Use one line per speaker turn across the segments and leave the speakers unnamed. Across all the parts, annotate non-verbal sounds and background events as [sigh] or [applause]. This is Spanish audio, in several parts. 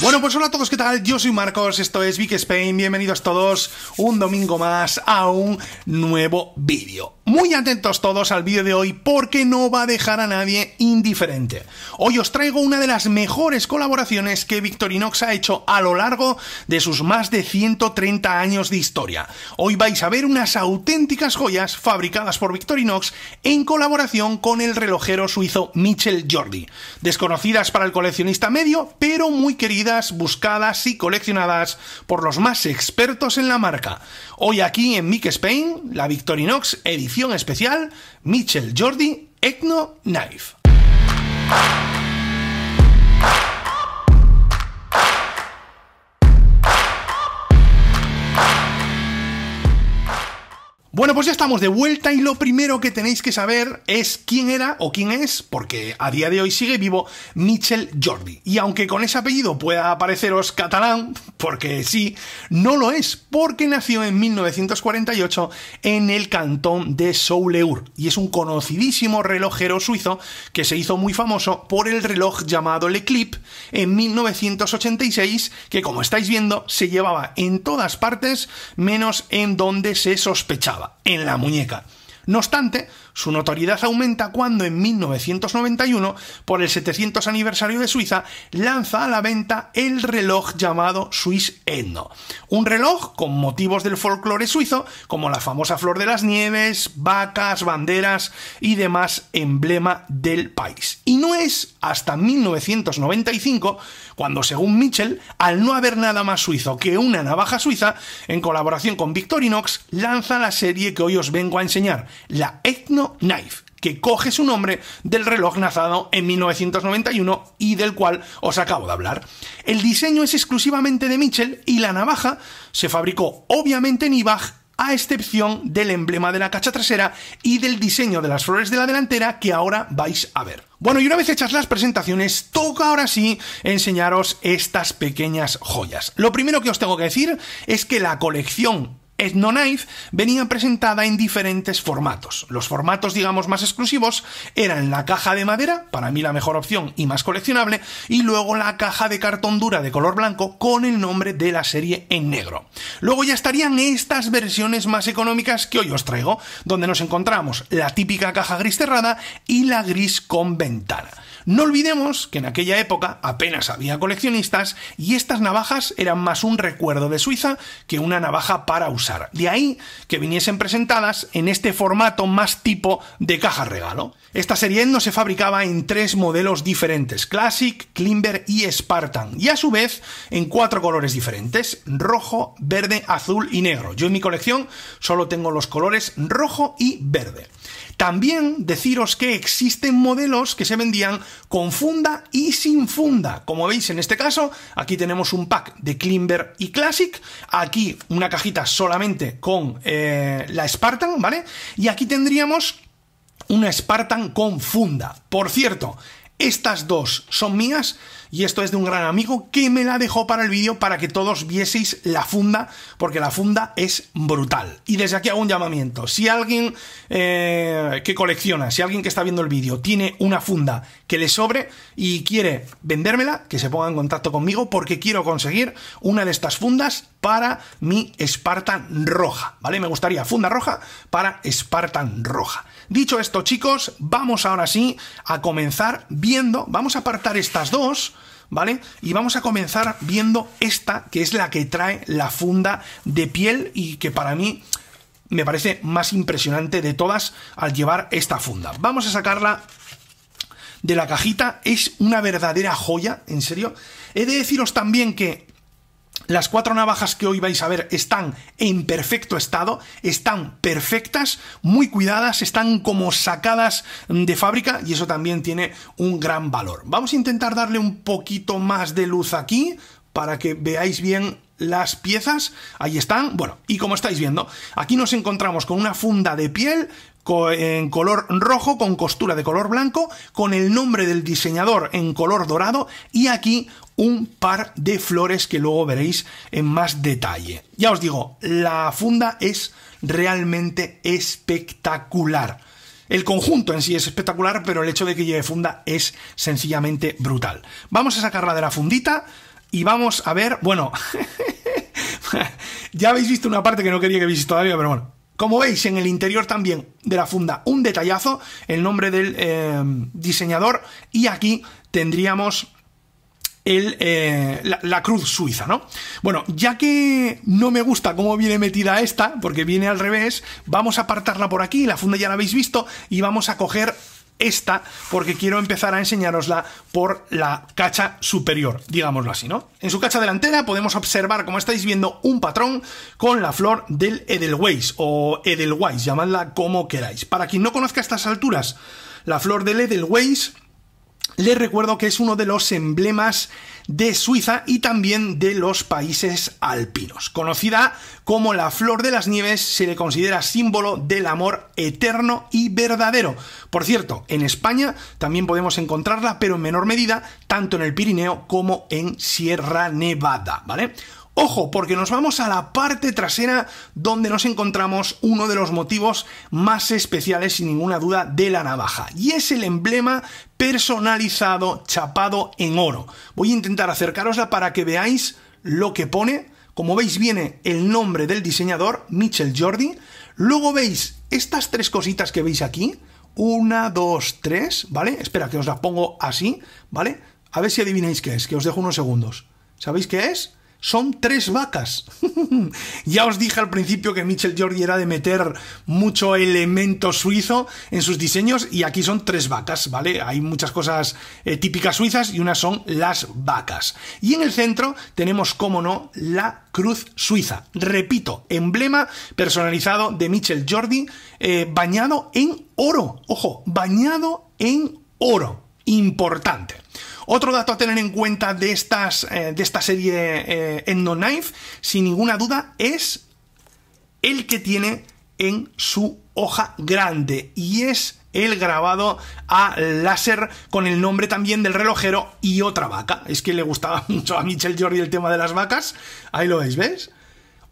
Bueno, pues hola a todos, ¿qué tal? Yo soy Marcos, esto es Vic Spain, bienvenidos todos un domingo más a un nuevo vídeo. Muy atentos todos al vídeo de hoy porque no va a dejar a nadie indiferente. Hoy os traigo una de las mejores colaboraciones que Victorinox ha hecho a lo largo de sus más de 130 años de historia. Hoy vais a ver unas auténticas joyas fabricadas por Victorinox en colaboración con el relojero suizo Michel Jordi. Desconocidas para el coleccionista medio, pero muy queridas buscadas y coleccionadas por los más expertos en la marca. Hoy aquí en Mick Spain, la Victorinox edición especial Mitchell Jordi Ecno Knife. Bueno, pues ya estamos de vuelta y lo primero que tenéis que saber es quién era o quién es, porque a día de hoy sigue vivo Michel Jordi. Y aunque con ese apellido pueda pareceros catalán, porque sí, no lo es, porque nació en 1948 en el cantón de Souleur y es un conocidísimo relojero suizo que se hizo muy famoso por el reloj llamado Le Clip en 1986, que como estáis viendo se llevaba en todas partes menos en donde se sospechaba en la muñeca. No obstante, su notoriedad aumenta cuando en 1991, por el 700 aniversario de Suiza, lanza a la venta el reloj llamado Swiss Endo. Un reloj con motivos del folclore suizo, como la famosa flor de las nieves, vacas, banderas y demás emblema del país. Y no es hasta 1995 cuando, según Mitchell, al no haber nada más suizo que una navaja suiza, en colaboración con Victorinox, lanza la serie que hoy os vengo a enseñar, la Ethno Knife, que coge su nombre del reloj nazado en 1991 y del cual os acabo de hablar. El diseño es exclusivamente de Mitchell y la navaja se fabricó obviamente en IBAG, a excepción del emblema de la cacha trasera y del diseño de las flores de la delantera que ahora vais a ver. Bueno, y una vez hechas las presentaciones, toca ahora sí enseñaros estas pequeñas joyas. Lo primero que os tengo que decir es que la colección Knife venía presentada en diferentes formatos. Los formatos, digamos, más exclusivos eran la caja de madera, para mí la mejor opción y más coleccionable, y luego la caja de cartón dura de color blanco con el nombre de la serie en negro. Luego ya estarían estas versiones más económicas que hoy os traigo, donde nos encontramos la típica caja gris cerrada y la gris con ventana. No olvidemos que en aquella época apenas había coleccionistas y estas navajas eran más un recuerdo de Suiza que una navaja para usar. De ahí que viniesen presentadas en este formato más tipo de caja regalo. Esta serie no se fabricaba en tres modelos diferentes, Classic, Climber y Spartan, y a su vez en cuatro colores diferentes, rojo, verde, azul y negro. Yo en mi colección solo tengo los colores rojo y verde. También deciros que existen modelos que se vendían con funda y sin funda. Como veis en este caso, aquí tenemos un pack de Climber y Classic, aquí una cajita solamente con eh, la Spartan, ¿vale? Y aquí tendríamos una Spartan con funda. Por cierto, estas dos son mías y esto es de un gran amigo que me la dejó para el vídeo para que todos vieseis la funda, porque la funda es brutal. Y desde aquí hago un llamamiento. Si alguien eh, que colecciona, si alguien que está viendo el vídeo tiene una funda que le sobre y quiere vendérmela, que se ponga en contacto conmigo porque quiero conseguir una de estas fundas para mi Spartan roja, ¿vale? Me gustaría funda roja para Spartan roja. Dicho esto, chicos, vamos ahora sí a comenzar bien vamos a apartar estas dos, ¿vale? Y vamos a comenzar viendo esta, que es la que trae la funda de piel y que para mí me parece más impresionante de todas al llevar esta funda. Vamos a sacarla de la cajita, es una verdadera joya, en serio. He de deciros también que las cuatro navajas que hoy vais a ver están en perfecto estado, están perfectas, muy cuidadas, están como sacadas de fábrica y eso también tiene un gran valor. Vamos a intentar darle un poquito más de luz aquí para que veáis bien las piezas, ahí están, bueno, y como estáis viendo, aquí nos encontramos con una funda de piel en color rojo con costura de color blanco, con el nombre del diseñador en color dorado y aquí un par de flores que luego veréis en más detalle. Ya os digo, la funda es realmente espectacular. El conjunto en sí es espectacular, pero el hecho de que lleve funda es sencillamente brutal. Vamos a sacarla de la fundita y vamos a ver, bueno, [laughs] ya habéis visto una parte que no quería que visitéis todavía, pero bueno, como veis, en el interior también de la funda un detallazo, el nombre del eh, diseñador y aquí tendríamos eh, la, la, cruz suiza, ¿no? Bueno, ya que no me gusta cómo viene metida esta, porque viene al revés, vamos a apartarla por aquí, la funda ya la habéis visto, y vamos a coger esta, porque quiero empezar a enseñarosla por la cacha superior, digámoslo así, ¿no? En su cacha delantera podemos observar, como estáis viendo, un patrón con la flor del Edelweiss o Edelweiss, llamadla como queráis. Para quien no conozca estas alturas, la flor del Edelweiss les recuerdo que es uno de los emblemas de Suiza y también de los países alpinos. Conocida como la flor de las nieves, se le considera símbolo del amor eterno y verdadero. Por cierto, en España también podemos encontrarla, pero en menor medida, tanto en el Pirineo como en Sierra Nevada, ¿vale? Ojo, porque nos vamos a la parte trasera donde nos encontramos uno de los motivos más especiales, sin ninguna duda, de la navaja. Y es el emblema personalizado, chapado en oro. Voy a intentar acercarosla para que veáis lo que pone. Como veis viene el nombre del diseñador, Michel Jordi. Luego veis estas tres cositas que veis aquí. Una, dos, tres, ¿vale? Espera, que os las pongo así, ¿vale? A ver si adivináis qué es, que os dejo unos segundos. ¿Sabéis qué es? son tres vacas. [laughs] ya os dije al principio que Michel Jordi era de meter mucho elemento suizo en sus diseños y aquí son tres vacas, ¿vale? Hay muchas cosas eh, típicas suizas y unas son las vacas. Y en el centro tenemos, como no, la cruz suiza. Repito, emblema personalizado de Michel Jordi eh, bañado en oro. Ojo, bañado en oro. Importante. Otro dato a tener en cuenta de, estas, eh, de esta serie eh, Knife, sin ninguna duda, es el que tiene en su hoja grande y es el grabado a láser con el nombre también del relojero y otra vaca. Es que le gustaba [laughs] mucho a Michel Jordi el tema de las vacas. Ahí lo veis, ¿ves?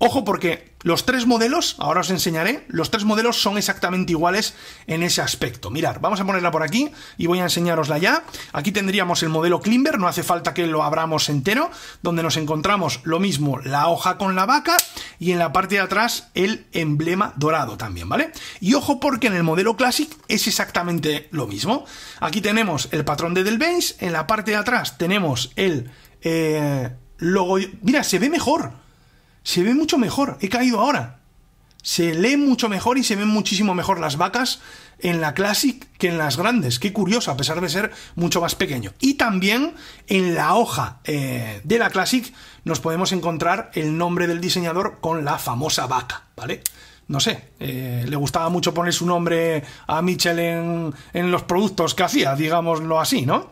Ojo porque los tres modelos, ahora os enseñaré, los tres modelos son exactamente iguales en ese aspecto. Mirad, vamos a ponerla por aquí y voy a enseñarosla ya. Aquí tendríamos el modelo Klimber, no hace falta que lo abramos entero, donde nos encontramos lo mismo, la hoja con la vaca y en la parte de atrás el emblema dorado también, ¿vale? Y ojo porque en el modelo Classic es exactamente lo mismo. Aquí tenemos el patrón de Delbens, en la parte de atrás tenemos el eh, logo... Mira, se ve mejor se ve mucho mejor. He caído ahora. Se lee mucho mejor y se ven muchísimo mejor las vacas en la Classic que en las grandes. Qué curioso, a pesar de ser mucho más pequeño. Y también en la hoja eh, de la Classic nos podemos encontrar el nombre del diseñador con la famosa vaca, ¿vale? No sé, eh, le gustaba mucho poner su nombre a Mitchell en los productos que hacía, digámoslo así, ¿no?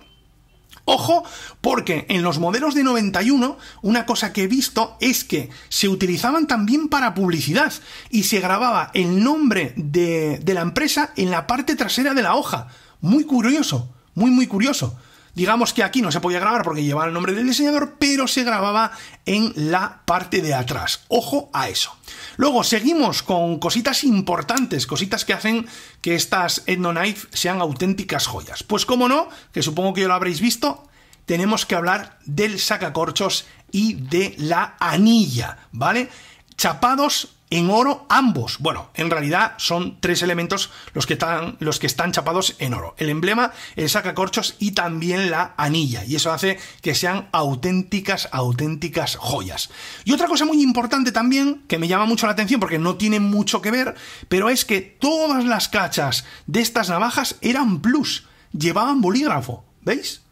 Ojo, porque en los modelos de 91 una cosa que he visto es que se utilizaban también para publicidad y se grababa el nombre de, de la empresa en la parte trasera de la hoja. Muy curioso, muy muy curioso. Digamos que aquí no se podía grabar porque llevaba el nombre del diseñador, pero se grababa en la parte de atrás. Ojo a eso. Luego seguimos con cositas importantes, cositas que hacen que estas Ethno Knife sean auténticas joyas. Pues como no, que supongo que ya lo habréis visto, tenemos que hablar del sacacorchos y de la anilla, ¿vale? Chapados en oro ambos. Bueno, en realidad son tres elementos los que están, los que están chapados en oro. El emblema, el sacacorchos y también la anilla. Y eso hace que sean auténticas, auténticas joyas. Y otra cosa muy importante también, que me llama mucho la atención porque no tiene mucho que ver, pero es que todas las cachas de estas navajas eran plus. Llevaban bolígrafo. ¿Veis?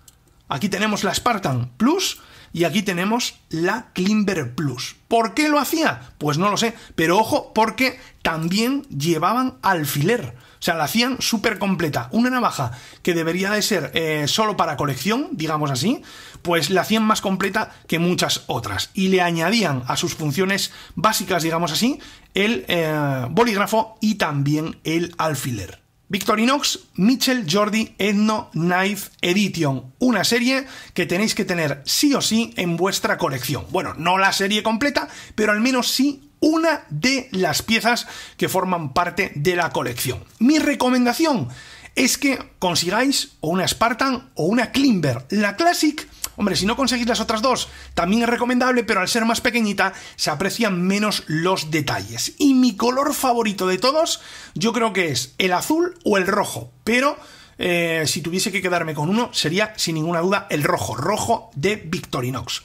Aquí tenemos la Spartan Plus y aquí tenemos la Klimber Plus. ¿Por qué lo hacía? Pues no lo sé, pero ojo, porque también llevaban alfiler. O sea, la hacían súper completa. Una navaja que debería de ser eh, solo para colección, digamos así, pues la hacían más completa que muchas otras. Y le añadían a sus funciones básicas, digamos así, el eh, bolígrafo y también el alfiler. Victorinox Mitchell Jordi Ethno Knife Edition, una serie que tenéis que tener sí o sí en vuestra colección. Bueno, no la serie completa, pero al menos sí una de las piezas que forman parte de la colección. Mi recomendación, es que consigáis o una Spartan o una Klimber. La Classic, hombre, si no conseguís las otras dos, también es recomendable, pero al ser más pequeñita se aprecian menos los detalles. Y mi color favorito de todos, yo creo que es el azul o el rojo, pero... Eh, si tuviese que quedarme con uno, sería sin ninguna duda el rojo, rojo de Victorinox.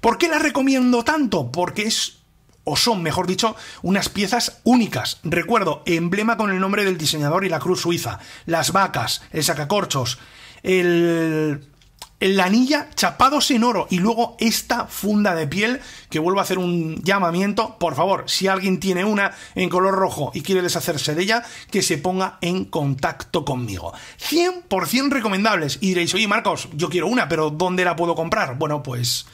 ¿Por qué la recomiendo tanto? Porque es o son, mejor dicho, unas piezas únicas. Recuerdo, emblema con el nombre del diseñador y la cruz suiza, las vacas, el sacacorchos, el la anilla chapados en oro y luego esta funda de piel que vuelvo a hacer un llamamiento por favor si alguien tiene una en color rojo y quiere deshacerse de ella que se ponga en contacto conmigo 100% recomendables y diréis oye Marcos yo quiero una pero ¿dónde la puedo comprar? bueno pues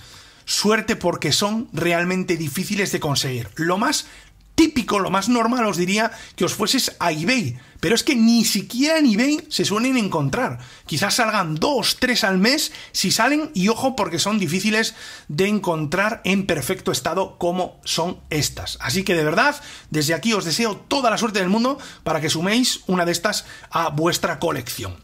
suerte porque son realmente difíciles de conseguir. Lo más típico, lo más normal os diría que os fueses a eBay, pero es que ni siquiera en eBay se suelen encontrar. Quizás salgan dos, tres al mes si salen y ojo porque son difíciles de encontrar en perfecto estado como son estas. Así que de verdad, desde aquí os deseo toda la suerte del mundo para que suméis una de estas a vuestra colección.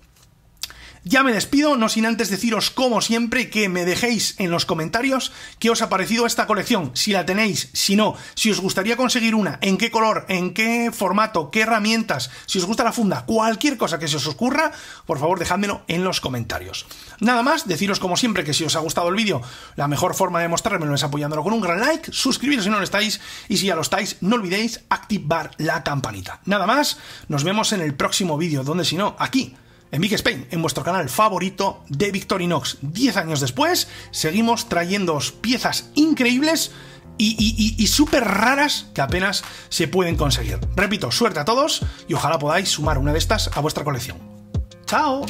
Ya me despido, no sin antes deciros como siempre que me dejéis en los comentarios qué os ha parecido esta colección, si la tenéis, si no, si os gustaría conseguir una, en qué color, en qué formato, qué herramientas, si os gusta la funda, cualquier cosa que se os ocurra, por favor dejádmelo en los comentarios. Nada más, deciros como siempre que si os ha gustado el vídeo, la mejor forma de mostrármelo es apoyándolo con un gran like, suscribiros si no lo estáis y si ya lo estáis, no olvidéis activar la campanita. Nada más, nos vemos en el próximo vídeo, donde si no, aquí en Big Spain, en vuestro canal favorito de Victorinox. 10 años después, seguimos trayéndoos piezas increíbles y, súper raras que apenas se pueden conseguir. Repito, suerte a todos y ojalá podáis sumar una de estas a vuestra colección. ¡Chao!